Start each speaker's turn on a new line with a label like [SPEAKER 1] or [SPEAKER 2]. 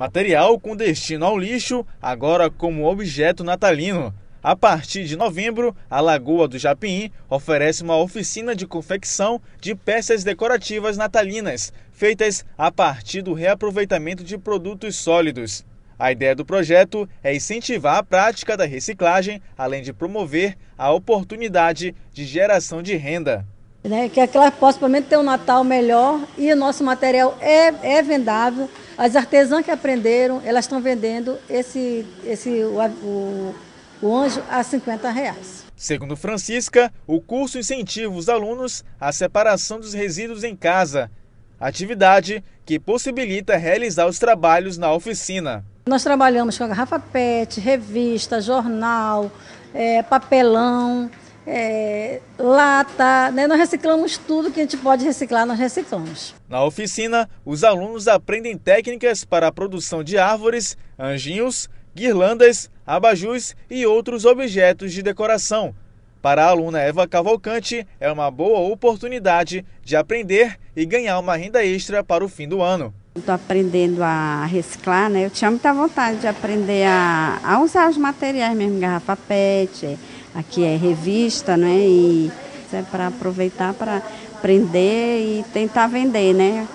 [SPEAKER 1] Material com destino ao lixo, agora como objeto natalino. A partir de novembro, a Lagoa do Japim oferece uma oficina de confecção de peças decorativas natalinas, feitas a partir do reaproveitamento de produtos sólidos. A ideia do projeto é incentivar a prática da reciclagem, além de promover a oportunidade de geração de renda.
[SPEAKER 2] É que ela possa pelo menos ter um Natal melhor e o nosso material é, é vendável. As artesãs que aprenderam, elas estão vendendo esse, esse o, o, o anjo a 50 reais.
[SPEAKER 1] Segundo Francisca, o curso incentiva os alunos à separação dos resíduos em casa, atividade que possibilita realizar os trabalhos na oficina.
[SPEAKER 2] Nós trabalhamos com a garrafa PET, revista, jornal, é, papelão, é, lata, né? nós reciclamos tudo que a gente pode reciclar, nós reciclamos.
[SPEAKER 1] Na oficina, os alunos aprendem técnicas para a produção de árvores, anjinhos, guirlandas, abajus e outros objetos de decoração. Para a aluna Eva Cavalcante, é uma boa oportunidade de aprender e ganhar uma renda extra para o fim do ano.
[SPEAKER 3] Estou aprendendo a reciclar, né? Eu tinha muita vontade de aprender a, a usar os materiais mesmo, garrafa PET, Aqui é revista, né? E é para aproveitar para aprender e tentar vender, né?